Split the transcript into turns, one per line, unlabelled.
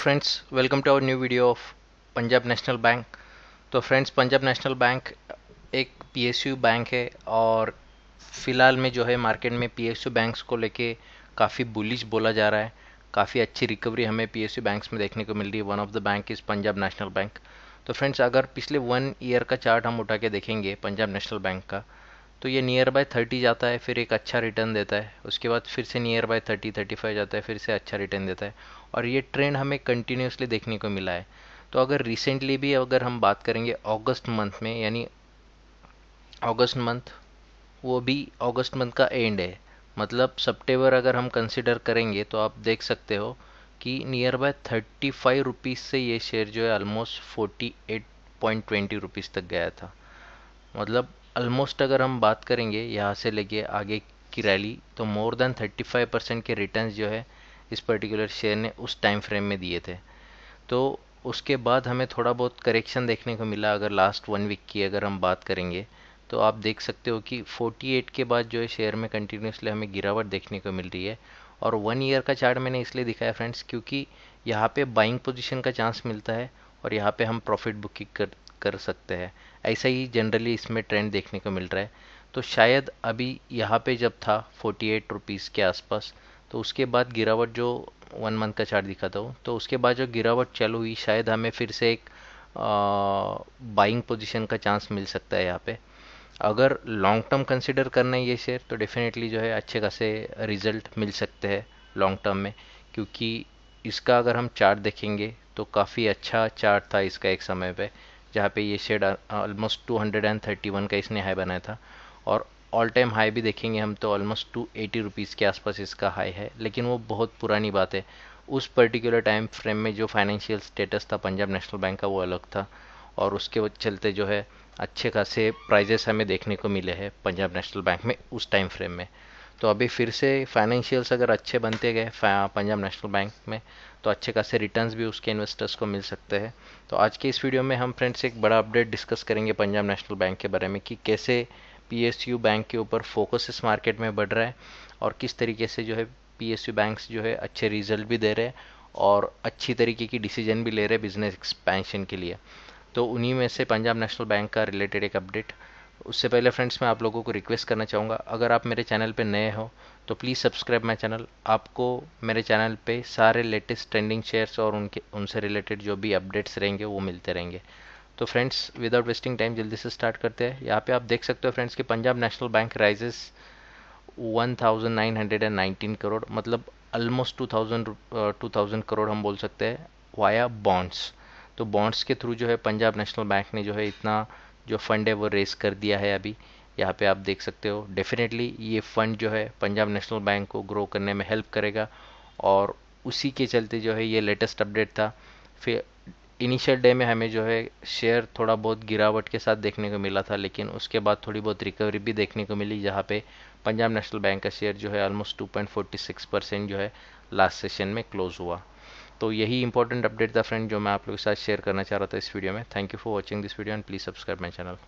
friends welcome to our new video of Punjab National Bank तो friends Punjab National Bank एक PSU bank है और फिलहाल में जो है मार्केट में पीएसयू बैंक्स को लेके काफ़ी बुलिश बोला जा रहा है काफ़ी अच्छी रिकवरी हमें पीएसयू बैंक्स में देखने को मिल रही है one of the bank is Punjab National Bank तो फ्रेंड्स अगर पिछले वन ईयर का चार्ट हम उठा के देखेंगे पंजाब नेशनल बैंक का तो ये नियर बाय थर्टी जाता है फिर एक अच्छा रिटर्न देता है उसके बाद फिर से nearby thirty thirty five जाता है फिर से अच्छा रिटर्न देता है और ये ट्रेंड हमें कंटिन्यूसली देखने को मिला है तो अगर रिसेंटली भी अगर हम बात करेंगे अगस्त मंथ में यानी अगस्त मंथ वो भी अगस्त मंथ का एंड है मतलब सप्टेम्बर अगर हम कंसिडर करेंगे तो आप देख सकते हो कि nearby thirty five rupees से ये शेयर जो है almost forty eight point twenty rupees तक गया था मतलब ऑलमोस्ट अगर हम बात करेंगे यहाँ से लेके आगे की रैली तो मोर देन 35 परसेंट के रिटर्न जो है इस पर्टिकुलर शेयर ने उस टाइम फ्रेम में दिए थे तो उसके बाद हमें थोड़ा बहुत करेक्शन देखने को मिला अगर लास्ट वन वीक की अगर हम बात करेंगे तो आप देख सकते हो कि 48 के बाद जो है शेयर में कंटिन्यूसली हमें गिरावट देखने को मिल रही है और वन ईयर का चार्ट मैंने इसलिए दिखाया फ्रेंड्स क्योंकि यहाँ पे बाइंग पोजीशन का चांस मिलता है और यहाँ पे हम प्रॉफिट बुकिंग कर कर सकते हैं ऐसा ही जनरली इसमें ट्रेंड देखने को मिल रहा है तो शायद अभी यहाँ पे जब था फोर्टी एट रुपीज़ के आसपास तो उसके बाद गिरावट जो वन मंथ का चार्ट दिखाता हूँ तो उसके बाद जो गिरावट चालू हुई शायद हमें फिर से एक बाइंग पोजीशन का चांस मिल सकता है यहाँ पे अगर लॉन्ग टर्म कंसिडर करना है ये शेयर तो डेफिनेटली जो है अच्छे खासे रिजल्ट मिल सकते हैं लॉन्ग टर्म में क्योंकि इसका अगर हम चार्ट देखेंगे तो काफ़ी अच्छा चार्ट था इसका एक समय पे जहाँ पे ये शेड ऑलमोस्ट 231 का इसने हाई बनाया था और ऑल टाइम हाई भी देखेंगे हम तो ऑलमोस्ट टू एटी रुपीज़ के आसपास इसका हाई है लेकिन वो बहुत पुरानी बात है उस पर्टिकुलर टाइम फ्रेम में जो फाइनेंशियल स्टेटस था पंजाब नेशनल बैंक का वो अलग था और उसके चलते जो है अच्छे खासे प्राइजेस हमें देखने को मिले हैं पंजाब नेशनल बैंक में उस टाइम फ्रेम में तो अभी फिर से फाइनेंशियल्स अगर अच्छे बनते गए पंजाब नेशनल बैंक में तो अच्छे खासे रिटर्न्स भी उसके इन्वेस्टर्स को मिल सकते हैं तो आज के इस वीडियो में हम फ्रेंड्स एक बड़ा अपडेट डिस्कस करेंगे पंजाब नेशनल बैंक के बारे में कि कैसे पी बैंक के ऊपर फोकस इस मार्केट में बढ़ रहा है और किस तरीके से जो है पी एस बैंक्स जो है अच्छे रिजल्ट भी दे रहे हैं और अच्छी तरीके की डिसीजन भी ले रहे हैं बिजनेस एक्सपेंशन के लिए तो उन्हीं में से पंजाब नेशनल बैंक का रिलेटेड एक अपडेट उससे पहले फ्रेंड्स मैं आप लोगों को रिक्वेस्ट करना चाहूँगा अगर आप मेरे चैनल पर नए हो तो प्लीज़ सब्सक्राइब माई चैनल आपको मेरे चैनल पे सारे लेटेस्ट ट्रेंडिंग शेयर्स और उनके उनसे रिलेटेड जो भी अपडेट्स रहेंगे वो मिलते रहेंगे तो फ्रेंड्स विदाउट वेस्टिंग टाइम जल्दी से स्टार्ट करते हैं यहाँ पे आप देख सकते हो फ्रेंड्स कि Punjab National Bank raises 1919 crore मतलब ऑलमोस्ट 2000 2000 करोड़ हम बोल सकते हैं वाया बॉन्ड्स तो बॉन्ड्स के थ्रू जो है पंजाब नेशनल बैंक ने जो है इतना जो फंड है वो रेस कर दिया है अभी यहाँ पे आप देख सकते हो डेफिनेटली ये फंड जो है पंजाब नेशनल बैंक को ग्रो करने में हेल्प करेगा और उसी के चलते जो है ये लेटेस्ट अपडेट था फिर इनिशियल डे में हमें जो है शेयर थोड़ा बहुत गिरावट के साथ देखने को मिला था लेकिन उसके बाद थोड़ी बहुत रिकवरी भी देखने को मिली जहाँ पे पंजाब नेशनल बैंक का शेयर जो है ऑलमोस्ट 2.46 परसेंट जो है लास्ट सेशन में क्लोज़ हुआ तो यही इंपॉर्टेंट अपडेट था फ्रेंड जो मैं आप लोगों के साथ शेयर करना चाह रहा था इस वीडियो में thank you for watching this video and please subscribe my channel